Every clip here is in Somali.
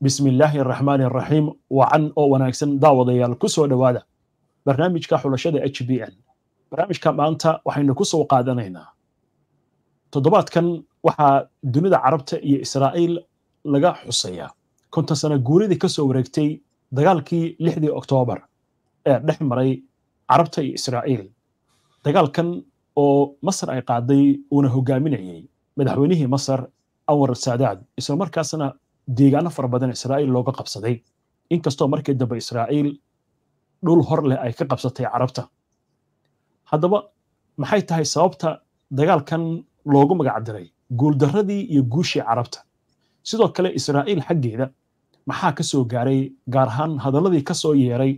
bismi illaahi araxmaan araxiim wacan oo wanaagsan daawadayaal ku soo dhowaada barnaamijka xulashada h b n barnaamijka maanta waxaynu kusoo qaadanaynaa toddobaadkan waxaa dunida carabta iyo israa'iil laga xusayaa konton sano guuridii ka soo wareegtay dagaalkii lixdii oktoobar ee dhex maray carabta iyo israa'iil dagaalkan oo masar ay qaaday uuna hogaaminayay madaxweynihii masar anwar saadaad isla markaasna deegaano fara badan israa'iil looga qabsaday inkastoo markii dambe israa'iil dhul hor leh ay ka qabsatay carabta haddaba maxay tahay sababta dagaalkan loogu magacdiray guuldarradii iyo guushii carabta sidoo kale israa'iil xaggeeda maxaa ka soo gaaray gaar ahaan hadalladii ka soo yeeray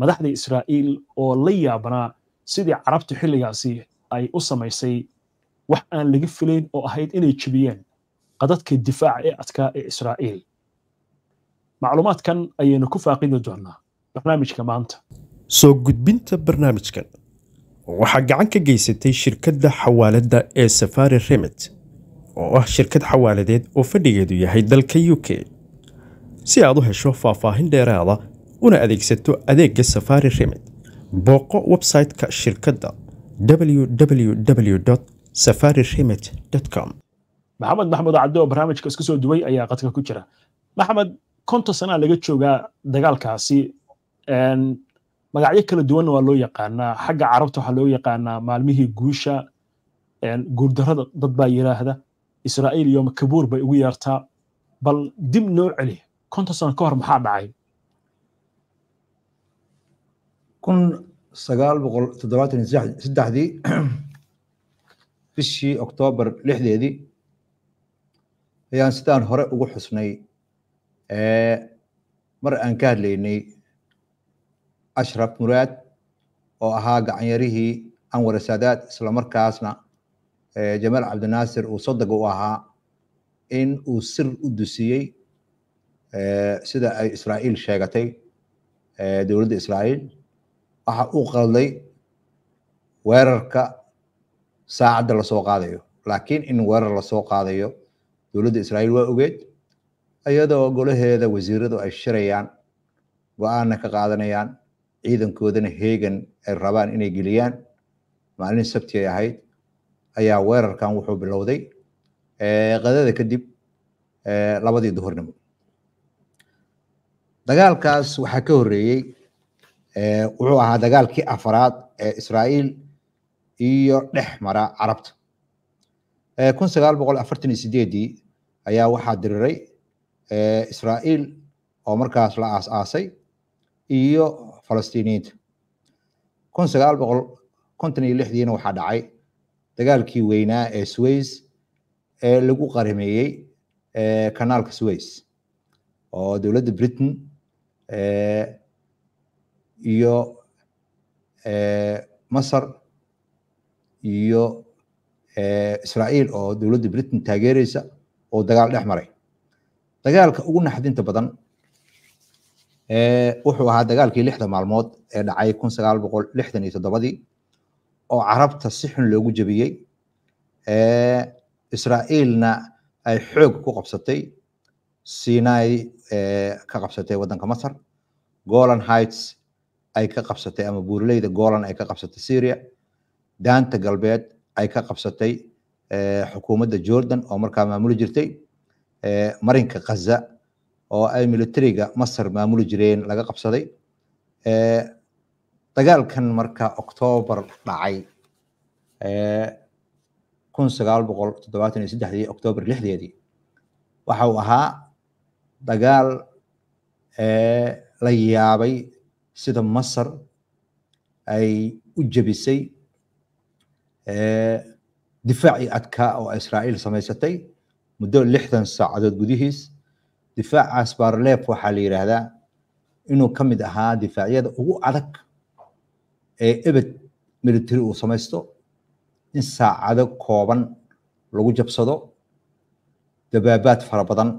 madaxda israa'iil oo la yaabnaa sidii carabta xilligaasi ay u samaysay wax aan laga filayn oo ahayd inay jebiyeen qadadkii difaaca ee adkaa ee israa'iil macluumaadkan ayaynu ku faaqidi doonaa barnaamijka maanta soo gudbinta barnaamijkan waxaa gacan ka geysatay shirkadda xawaaladda ee safari remit oo ah shirkad xawaaladeed oo fadhigeedu yahay dalka u k si aad u hesho faahfaahin dheeraada una adeegsato adeegga safari remit booqo websayte-ka shirkadda www safari remit com maxamed maxmed cabdi oo barnaamijka iska soo duway ayaa qadka ku jira maxamed konton sanaa laga joogaa dagaalkaasi magacyo kala duwanna waa loo yaqaanaa xagga carabta waxaa loo yaqaanaa maalmihii guusha guurdarada dad baa yidhaahda israa'iil iyo makabuur bay ugu yeertaa bal dib noo celi konton sano ka hor maxaa dhacay kun sagaal boqol toddobaatan iyo bishii oktoobar lixdeedii ayaan sidaan hore ugu xusnay mar aan ka hadlaynay ashraf muraad oo ahaa gacanyarihii anwara sadaad islamarkaasna jamaal cabdinaasir uu sodaga u ahaa in uu sir u dusiyey sida ay israa'iil sheegatay dowladda israa'iil waxa uu qalday weerarka saacadda lasoo qaadayo laakiin in weerar lasoo qaadayo dowladda israa'iil waa ogeed iyadoo golaheeda wasiiradu ay shirayaan go-aanna ka qaadanayaan ciidankoodana heegan ay rabaan inay geliyaan maalin sabti ay ahayd ayaa weerarkan wuxuu bilowday qadada kadib labadii duhurnimo dagaalkaas waxaa ka horreeyey wuxuu ahaa dagaalkii afaraad ee israa'iil iyo dhex mara carabta Eh, kun sagaal boqol afartan iyo sideedii ayaa waxaa diriray eh, israa'iil oo markaas la aas-aasay iyo falastiiniyiinta kun sagaal boqol konton iyo lixdiina waxaa dhacay dagaalkii weynaa ee sways ee lagu qarameeyey eh, kanaalka sways oo dowladda britain iyo masar iyo israa'iil oo dowladda britain taageereysa oo dagaal dhex maray dagaalka ugu naxdinta badan wuxuu ahaa dagaalkii lixda maalmood ee dhacay kun sagaal boqol lixdan iyo toddobadii oo carabta si xun loogu jebiyey israa'iilna ay xoog ku qabsatay sinai ka qabsatay waddanka masar golan heights ay ka qabsatay ama buuraleyda golan ay ka qabsatay syria daanta galbeed ay ka qabsatay eh, xukuumadda jordan oo markaa maamuli jirtay eh, marinka khaza oo ay militariga masar maamuli jireen laga qabsaday eh, dagaalkan marka octoobar dhacay kun sagaal boqol toddobaatan iyo saddexdii octoobar lixdeedii waxa uu ahaa dagaal la yaabay sida masar ay u jebisay difaaci adkaa oo israa'iil samaysatay muddo lixdan saacadood gudihiis difaacaas barleef waxaa la yidhaahdaa inuu ka mid ahaa difaacyada ugu adag ee ebed military uu samaysto in saacado kooban lagu jabsado dabaabaad fara badan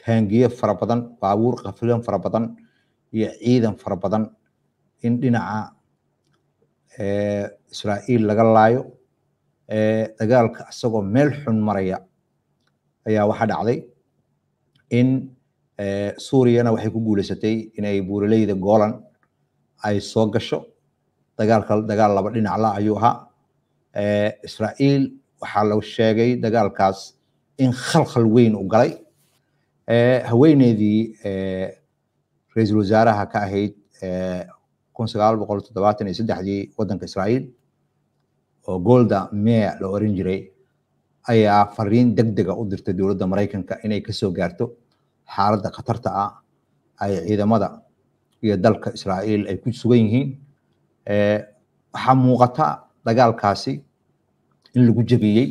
taangiye fara badan baabuur kafilan fara badan iyo ciidan fara badan in dhinaca israa'iil laga laayo dagaalka isagoo meel xun maraya ayaa waxaa dhacday in suuriyana waxay ku guulaysatay inay buuraleyda goolan ay soo gasho dagaalka dagaal laba dhinac la ayuu ahaa israa'iil waxaa la sheegay dagaalkaas in khalkhal weyn u galay haweeneydii ra-iisul wasaaraha ka ahayd kun waddanka israa'iil oo golda meyer la oran jiray ayaa fariin degdega u dirtay dowladda maraykanka inay kasoo gaarto xaaladda khatarta ah ay ciidamada iyo dalka israa'iil ay ku sugan yihiin waxaa muuqata dagaalkaasi in lagu jebiyey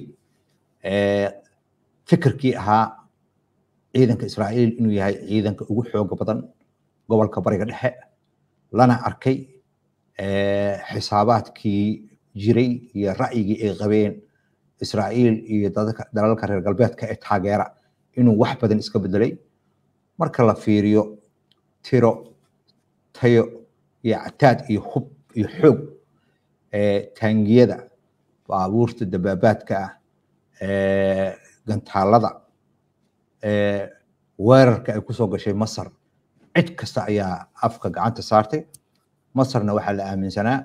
fikirkii ahaa ciidanka israa'iil inuu yahay ciidanka ugu xooga badan gobolka bariga dhexe lana arkay eh, xisaabaadkii jiray iyo ra'yigii ay qabeen israa'iil iyo dalalka reer galbeedka ee taageera inuu wax badan iska bedelay marka la fiiriyo tiro tayo iyo cataad iyo hub iyo xoog eh, taangiyada baabuurta dabaabaadka ah eh, gantaalada weerarka ay kusoo gashay masar cid kasta ayaa afka gacanta saartay masarna waxaa la aaminsanaa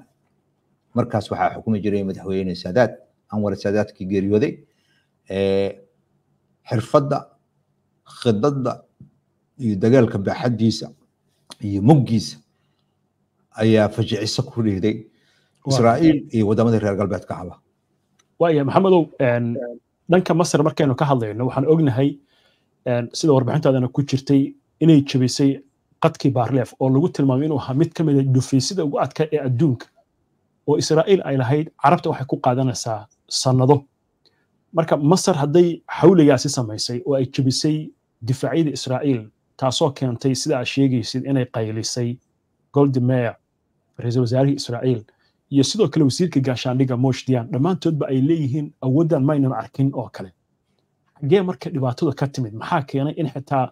markaas waxaa xukumi jiray madaxweyne saadaad anwar sadaadkii geeriyooday xirfadda khidadda iyo dagaalka baaxaddiisa iyo muggiisa ayaa fajiciso ku dhiiday israa'iil iyo waddamadii reer galbeedka haba waaya maxamedow dhanka masar markaynu ka hadlayno waxaan ognahay sida warbixintaadana ku jirtay inay jabisay khadkii baarleef oo lagu tilmaamay inuu ahaa mid ka mida a ah dhufaysyada ugu adka ee adduunka oo israa'iil ay lahayd carabta waxay ku qaadanaysaa sannado marka masar hadday xawligaasi samaysay oo ay jebisay difaacyada israa'iil taasoo keentay sida aad sheegaysid inay qaylisay goldimeyer ra-iisul wasaarihii israa'iil iyo sidoo kale wasiirka gaashaandhiga moshdiyan dhammaantoodba ay leeyihiin awooddan maynan arkin oo kale xaggee marka dhibaatadu ka timid maxaa keenay in xitaa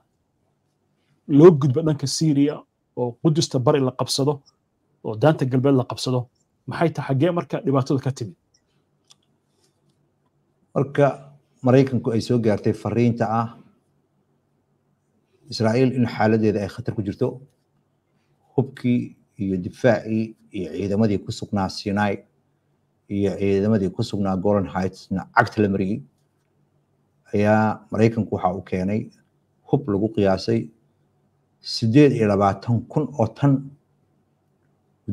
loo gudba dhanka syria oo qudusta bari la qabsado oo daanta galbeed la qabsado maxay tahay xaggee marka dhibaatadu ka timid marka maraykanku ay soo gaartay fariinta ah israa'iil in xaaladeeda ay khatar ku jirto hubkii iyo difaacii iyo ciidamadii ku sugnaa sinai iyo ciidamadii ku sugnaa golan heightsna cagta la mariyey ayaa maraykanku waxa uu keenay hub lagu qiyaasay sideed iyo labaatan kun oo tan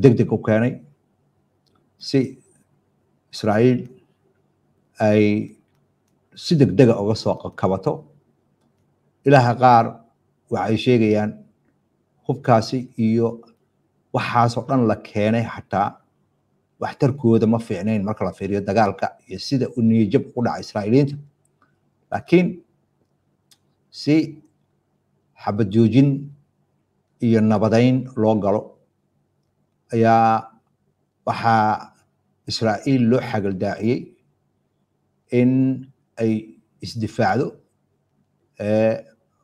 deg deg u keenay si israa'iil ay si degdega ah uga soo kabato ilaaha qaar waxay sheegayaan hubkaasi iyo waxaasoo dhan la keenay xataa waxtarkooda ma fiicnayn marka la fiiriyo dagaalka iyo sida u niyajab ugu dhaca israa'iiliyiinta laakiin si xabad joojin iyo nabadayn loo galo ayaa waxaa israa'iil loo xagaldaaciyey in ay isdifaacdo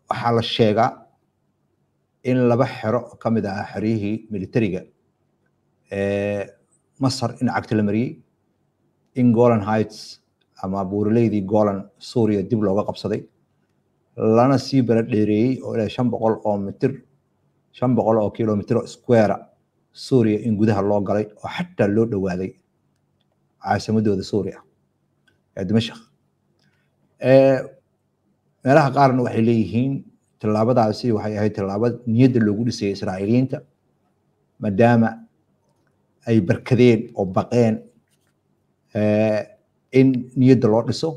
waxaa la sheegaa in laba xero ka mid ahaa xeryihii militariga masar in cagti la mariyey in golan heights ama buurileydii golan suuriya dib looga qabsaday lana sii bara dheereeyey oo ilaa shan boqol oo mitir shan boqol oo kilomitro square suuriya in gudaha loo galay oo xataa loo dhowaaday caasimadooda suuriya ee dimashak meelaha qaarna waxay leeyihiin tillaabadaasi waxay ahayd tillaabad niyadda loogu dhisayay israa'iiliyiinta maadaama ay barkadeen oo baqeen in niyadda loo dhiso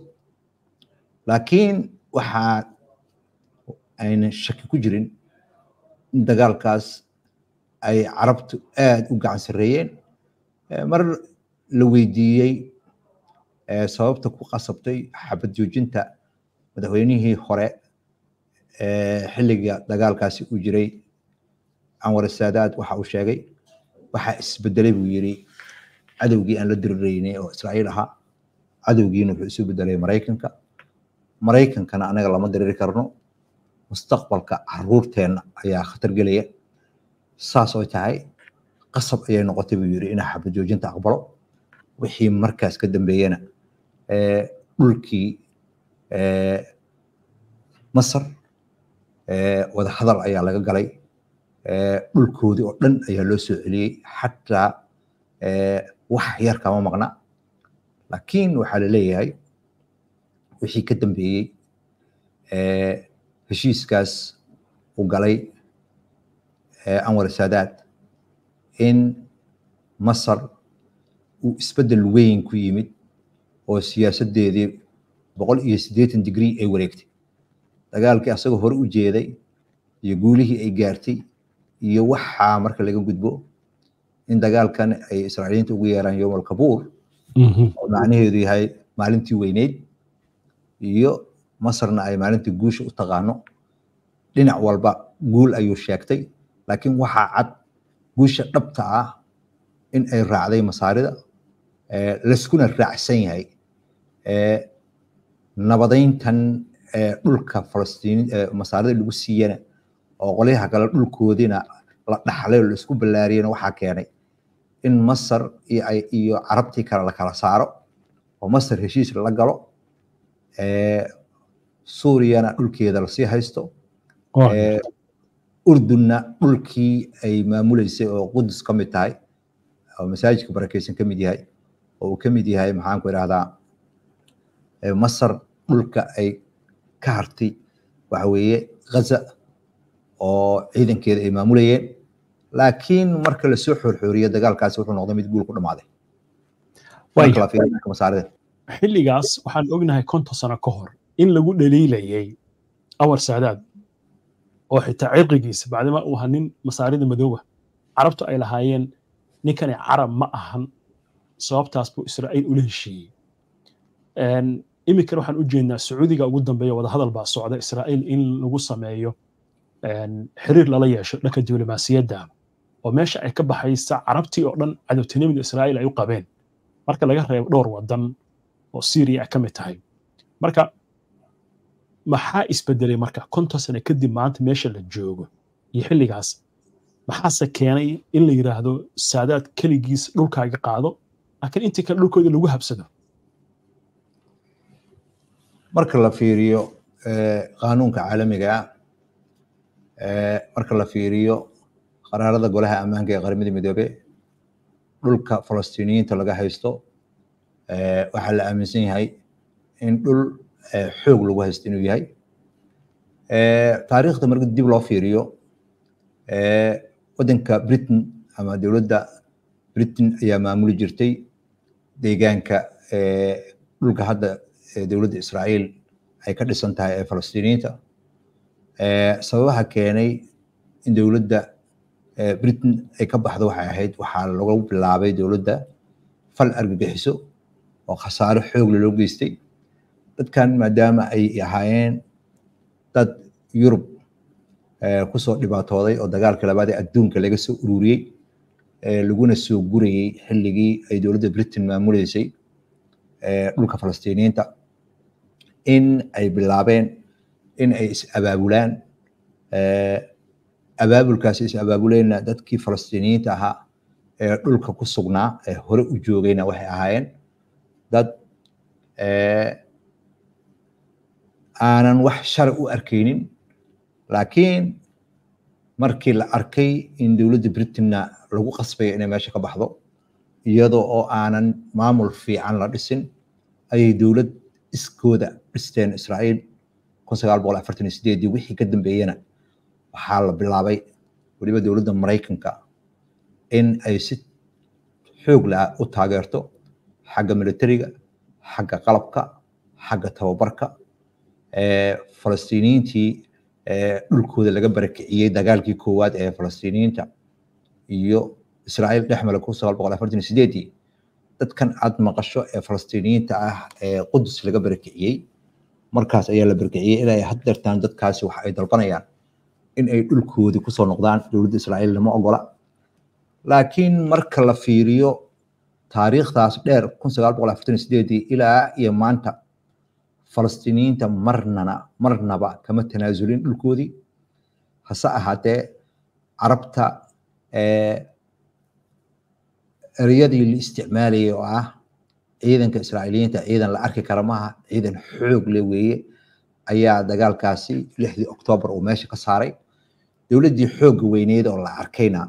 laakiin waxaa ayna shaki ku jirin in dagaalkaas ay carabtu aada u gacan sarreeyeen eh, mar la weydiiyey eh, sababta ku qasabtay xabad joojinta madaxweynihii hore eh, xilliga dagaalkaasi u jiray anwar saadaad waxa uu sheegay waxaa isbedelay buu yiri cadowgii aan la diriraynay oo israa'iil ahaa cadowgiina wuxuu isu bedelay maraykanka maraykankana anaga lama diriri karno mustaqbalka caruurteena ayaa khatar gelaya saas oo tahay qasab ayay noqotay buu yiri inaa xabad joojinta aqbalo wixii markaas ka dambeeyana dhulkii masar wadahadal ayaa laga galay dhulkoodii oo dhan ayaa loo soo celiyey xataa wax yarkama kama maqna laakiin waxaa la leeyahay wixii ka dambeeyey heshiiskaas u galay anwar saadaad in masar uu isbeddel weyn ku yimid oo siyaasaddeedii boqol iyo siddeetan digrii ay wareegtay dagaalkii asagoo hore u jeeday iyo guulihii ay gaartay iyo waxaa marka laga gudbo in dagaalkan ay israaciyiinta ugu yeeraan yowm alkabuur oo mhm. macnaheedu yahay maalintii weyneyd iyo masarna ay maalinta guusha u taqaano dhinac walba guul ayuu sheegtay laakiin waxaa cad guusha dhabta ah in ay raacday masaarida laskuna raacsan yahay nabadayntan dhulka falastiin masaarida lagu siiyana oo qolyaha kale dhulkoodiina la dhaxlay oo laisku ballaariyana waxaa keenay in masar iyo carabtii kale lakala saaro oo masar heshiis la galo suuriyana dhulkeeda lasii haysto eh, urdunna dhulkii ay maamuleysay oo qudus ka mid tahay oo masaajidka barakeysan ka mid yahay oo uu ka mid yahay maxaanku idhahdaa eh, masar dhulka ay ka hartay waxa weeye ghaza oo ciidankeeda ay maamulayeen laakiin marka lasoo xoorxooriyo dagaalkaasi wuxuu noqday mid guul ku dhammaaday xilligaas waxaan ognahay konton sano ka hor in lagu dhaliilayay awar saadaad oo xitaa cirqigiisa bacdima uu aha nin masaarida madooba carabtu ay lahaayeen ninkani carab ma ahan sababtaas buu israa'iil ula heshiiyey iminkana waxaan u jeednaa sacuudiga ugu dambeeya wadahadal baa socda israa'iil in lagu sameeyo xiriir lala yeesho dhanka diblomaasiyadda oo meesha ay ka baxaysa carabtii oo dhan cadowtinimada israa'iil ay u qabeen marka laga reebo dhowr wadan oo syriya ay ka mid tahay marka maxaa isbedelay marka konton sane kadib maanta meesha la joogo iyo xilligaas maxaase keenay in la yiraahdo saadaad keligiis dhulkaaga qaado laakiin intii kale dhulkooda lagu habsado marka la fiiriyo eh, qaanuunka caalamigaa ah, eh, marka la fiiriyo qaraarada golaha ammaanka ee qaramada midoobe dhulka falastiiniyiinta laga haysto eh, waxaa la aaminsan yahay in dhul xoog lagu haysta inuu yahay eh, taariikhda marka dib loo fiiriyo eh, waddanka britain ama dowladda britain ayaa maamuli jirtay deegaanka eh, dhulka hadda dowladda israa'iil ay ka dhisan tahay ee falastiiniyiinta sababaha keenay in dowladda britain ay ka baxdo waxay ahayd waxaa lagu bilaabay dowladda fal argagixiso oo khasaaro xoogla loo geystay dadkan maadaama ay ahaayeen dad yurub eh, kusoo dhibaatooday oo dagaalka labaad ee adduunka laga soo ururiyey eh, laguna soo gurayey xilligii ay dowladda britain maamuleysay eh, dhulka falastiiniyiinta in ay bilaabeen in ay is abaabulaan abaabulkaas is abaabuleenna dadkii falastiiniyiinta ahaa ee dhulka ku sugnaa ee hore u joogayna waxay ahaayeen dad aanan wax shar u arkaynin laakiin markii la arkay in dowladda britainna lagu qasbayo inay meesha ka baxdo iyadoo oo aanan maamul fiican la dhisin ayay dowlad iskooda dhisteen israa'iil kun wixii ka dambeeyena waxaa la bilaabay weliba dowladda maraykanka in ay si xoog lah u taageerto xagga milatariga xagga qalabka xagga tababarka falastiiniyiintii dhulkooda laga barakiciyey dagaalkii koowaad ee falastiiniyiinta iyo israa'iil dhexmala kun sagaal boqol afartan sideedii dadkan aad maqasho ee falastiiniyiinta ah ee qudus laga barakiciyey markaas ayaa la barkiciyey inay haddeertaan dadkaasi waxa ay dalbanayaan inay dhulkoodi dhulkoodii kusoo noqdaan dowladda israa'iil lama ogola laakiin marka la fiiriyo taariikhdaas dheer kun sagaal boqol afartan sideedii ilaa iyo maanta falastiiniyiinta marnana marnaba kama tanaasulin dhulkoodii hase ahaatee carabta eryadii la isticmaalayay oo ah ciidanka israa'iiliyiinta ciidan la arki kara maaha ciidan xoog le weeye ayaa dagaalkaasi lixdii oktoobar uu meesha ka saaray dowladdii xoogga weyneed oo la arkayna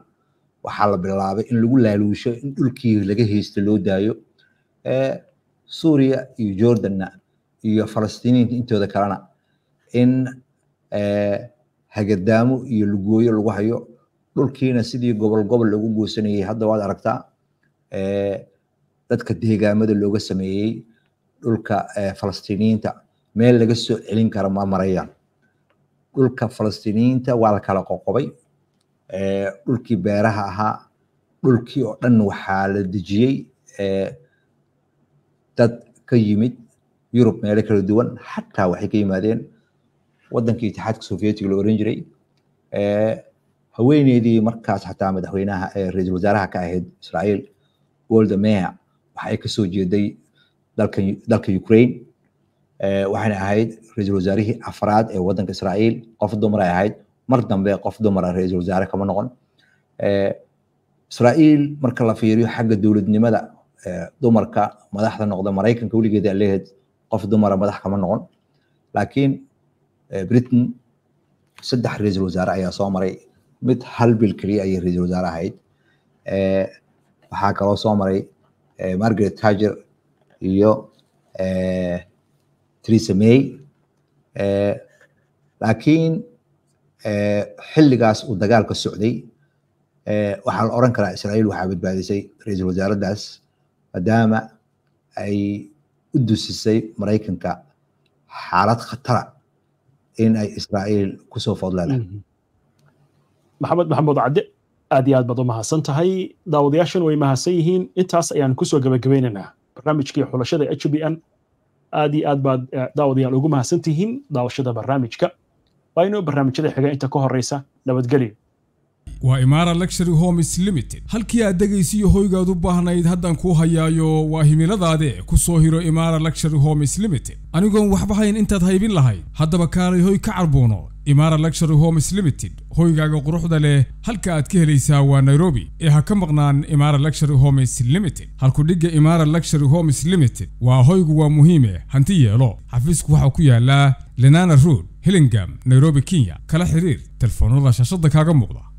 waxaa la bilaabay in lagu laaluusho in dhulkii laga haysta loo daayo suuriya iyo jordanna iyo falastiiniyiinta intooda kalena in eh, hagadaamo iyo lugooyo lagu hayo dhulkiina sidii gobol gobol loogu goosanayay hadda waad aragtaa eh, dadka deegaamada looga sameeyey dhulka eh, falastiiniyiinta meel laga soo celin kara ma marayaan dhulka falastiiniyiinta waa la kala qoqobay dhulkii beeraha ahaa dhulkii oo dhan waxaa la dejiyey dad ka yimid yurub meelo kala duwan xataa waxay ka yimaadeen wadankii itixaadka sovietiga la oran jiray haweeneydii markaas xataa madaxweynaha ra-iisul wasaaraha ka ahayd israa'iil golda meya waxa kasoo jeeday dalka dalka ukraine waxayna ahayd ra-iisul wasaarihii afraad ee wadanka israa'iil qof dumar ahayd mar dambe qof dumara ah ra-iisul wasaare kama noqon israa'iil marka la fiiriyo xagga dowladnimada dumarka madaxda noqda maraykanka weligeeda leehayd qof dumara madax kama noqon laakiin britain saddex ra-iisul wasaare ayaa soo maray mid hal bil keliya ayay ra-iisul wasaare ahayd waxaa kaloo soo maray margaret tager iyo theresa may laakiin xilligaas uu dagaalka socday waxaa la oran karaa israa'iil waxaa badbaadisay ra-iisul wasaaraddaas maadaama ay u dusisay maraykanka xaalad khatara in ay israa'iil kusoo foodleedahay mhm. maxamed maxamuud cadde aad iyo aad baad u mahadsan tahay daawadayaashan way mahadsan yihiin intaas ayaan kusoo gebagabaynaynaa barnaamijkii xulashada h b n aad iyo aad baad eh, daawadayaal ugu mahadsan tihiin daawashada barnaamijka waa inuu barnaamijyada xiga inta ka horeysa nabadgelyo waa imara luxury homes limited halkii aad degaysiyo hoygaad u baahnayd haddaan kuu hayaayo waa himiladaade ku soo hiro imara luxury homes limited anigoon waxba hayn intaad haybin lahayd haddaba kaalay hoy ka carbuuno imara luxury homes limited hoygaaga quruxda leh halka aad ka helaysaa waa nairobi ee ha ka maqnaan imara luxury homes limited halku dhigga imaara luxury homes limited waa hoygu waa muhiime hanti yeelo xafiisku waxaa ku yaallaa lenana rood hillingam nairobi kenya kala xiriir telefoonada shaashada kaaga muuqda